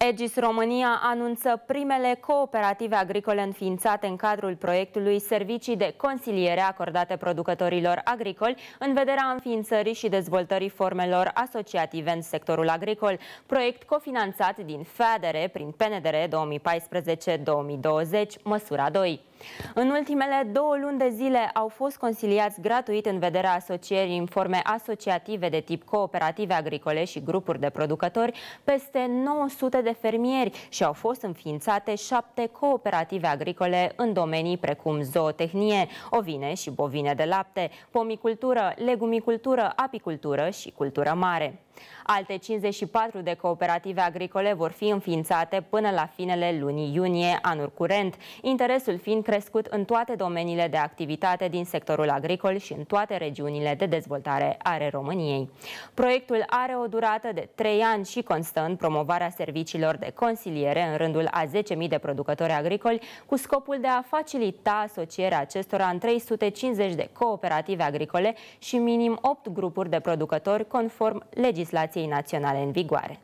Egis România anunță primele cooperative agricole înființate în cadrul proiectului Servicii de consiliere acordate producătorilor agricoli în vederea înființării și dezvoltării formelor asociative în sectorul agricol. Proiect cofinanțat din Federe prin PNDR 2014-2020, măsura 2. În ultimele două luni de zile au fost consiliați gratuit în vederea asocierii în forme asociative de tip cooperative agricole și grupuri de producători peste 900 de fermieri și au fost înființate șapte cooperative agricole în domenii precum zootehnie, ovine și bovine de lapte, pomicultură, legumicultură, apicultură și cultură mare. Alte 54 de cooperative agricole vor fi înființate până la finele lunii iunie anul curent, interesul fiind crescut în toate domeniile de activitate din sectorul agricol și în toate regiunile de dezvoltare ale României. Proiectul are o durată de 3 ani și constă în promovarea serviciilor de consiliere în rândul a 10.000 de producători agricoli cu scopul de a facilita asocierea acestora în 350 de cooperative agricole și minim 8 grupuri de producători conform legislației naționale în vigoare.